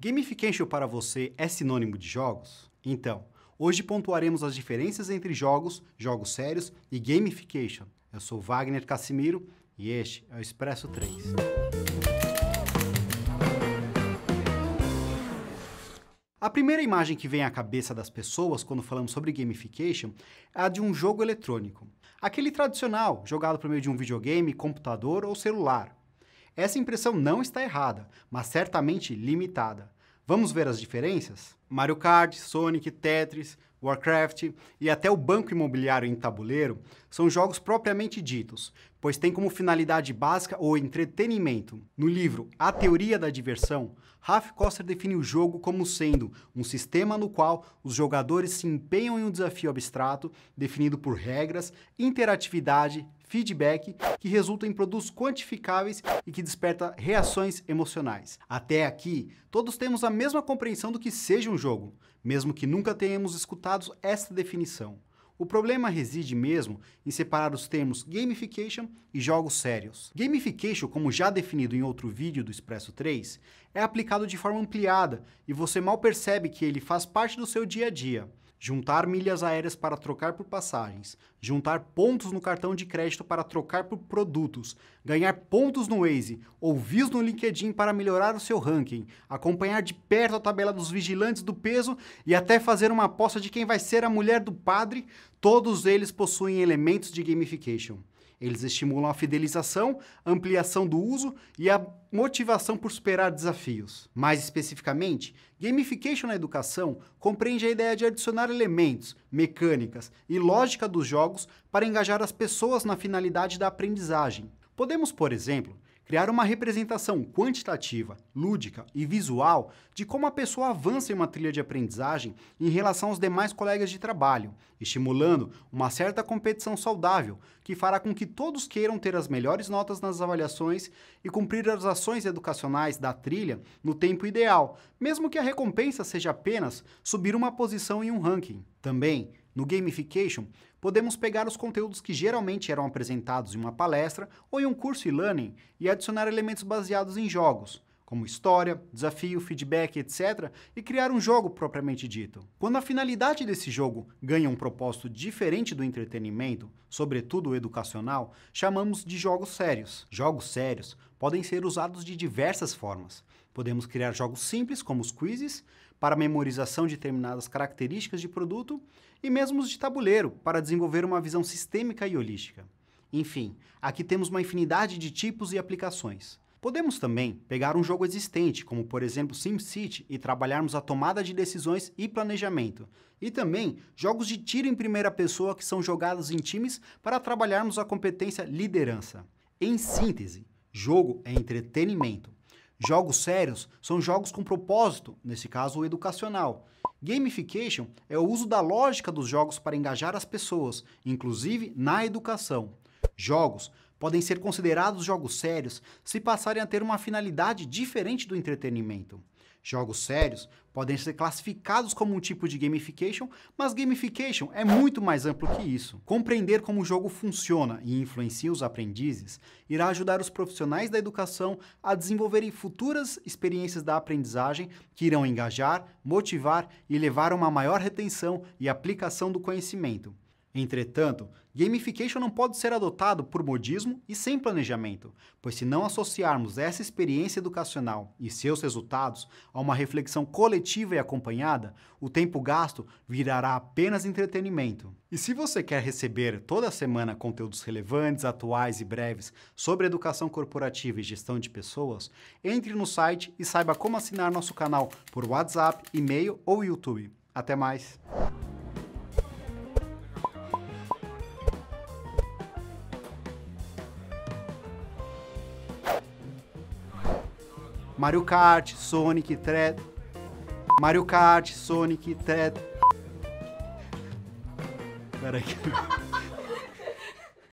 Gamification para você é sinônimo de jogos? Então, hoje pontuaremos as diferenças entre jogos, jogos sérios e gamification. Eu sou Wagner Casimiro e este é o Expresso 3. A primeira imagem que vem à cabeça das pessoas quando falamos sobre gamification é a de um jogo eletrônico. Aquele tradicional, jogado por meio de um videogame, computador ou celular. Essa impressão não está errada, mas certamente limitada. Vamos ver as diferenças? Mario Kart, Sonic, Tetris, Warcraft e até o Banco Imobiliário em Tabuleiro são jogos propriamente ditos, pois têm como finalidade básica o entretenimento. No livro A Teoria da Diversão, Ralph Koster define o jogo como sendo um sistema no qual os jogadores se empenham em um desafio abstrato definido por regras, interatividade, feedback, que resulta em produtos quantificáveis e que desperta reações emocionais. Até aqui, todos temos a mesma compreensão do que seja um jogo, mesmo que nunca tenhamos escutado esta definição. O problema reside mesmo em separar os termos gamification e jogos sérios. Gamification, como já definido em outro vídeo do Expresso 3, é aplicado de forma ampliada e você mal percebe que ele faz parte do seu dia a dia juntar milhas aéreas para trocar por passagens, juntar pontos no cartão de crédito para trocar por produtos, ganhar pontos no Waze ou views no LinkedIn para melhorar o seu ranking, acompanhar de perto a tabela dos vigilantes do peso e até fazer uma aposta de quem vai ser a mulher do padre, todos eles possuem elementos de gamification. Eles estimulam a fidelização, ampliação do uso e a motivação por superar desafios. Mais especificamente, gamification na educação compreende a ideia de adicionar elementos, mecânicas e lógica dos jogos para engajar as pessoas na finalidade da aprendizagem. Podemos, por exemplo, criar uma representação quantitativa, lúdica e visual de como a pessoa avança em uma trilha de aprendizagem em relação aos demais colegas de trabalho, estimulando uma certa competição saudável que fará com que todos queiram ter as melhores notas nas avaliações e cumprir as ações educacionais da trilha no tempo ideal, mesmo que a recompensa seja apenas subir uma posição em um ranking. Também no gamification, podemos pegar os conteúdos que geralmente eram apresentados em uma palestra ou em um curso e-learning e adicionar elementos baseados em jogos, como história, desafio, feedback, etc., e criar um jogo propriamente dito. Quando a finalidade desse jogo ganha um propósito diferente do entretenimento, sobretudo educacional, chamamos de jogos sérios. Jogos sérios podem ser usados de diversas formas. Podemos criar jogos simples, como os quizzes, para memorização de determinadas características de produto e mesmo os de tabuleiro, para desenvolver uma visão sistêmica e holística. Enfim, aqui temos uma infinidade de tipos e aplicações. Podemos também pegar um jogo existente, como por exemplo SimCity, e trabalharmos a tomada de decisões e planejamento. E também jogos de tiro em primeira pessoa que são jogados em times para trabalharmos a competência liderança. Em síntese, jogo é entretenimento Jogos sérios são jogos com propósito, nesse caso o educacional. Gamification é o uso da lógica dos jogos para engajar as pessoas, inclusive na educação. Jogos podem ser considerados jogos sérios se passarem a ter uma finalidade diferente do entretenimento jogos sérios, podem ser classificados como um tipo de gamification, mas gamification é muito mais amplo que isso. Compreender como o jogo funciona e influencia os aprendizes irá ajudar os profissionais da educação a desenvolverem futuras experiências da aprendizagem que irão engajar, motivar e levar a uma maior retenção e aplicação do conhecimento. Entretanto, gamification não pode ser adotado por modismo e sem planejamento, pois se não associarmos essa experiência educacional e seus resultados a uma reflexão coletiva e acompanhada, o tempo gasto virará apenas entretenimento. E se você quer receber toda semana conteúdos relevantes, atuais e breves sobre educação corporativa e gestão de pessoas, entre no site e saiba como assinar nosso canal por WhatsApp, e-mail ou YouTube. Até mais! Mario Kart, Sonic, Thread. Mario Kart, Sonic, Thread. Peraí.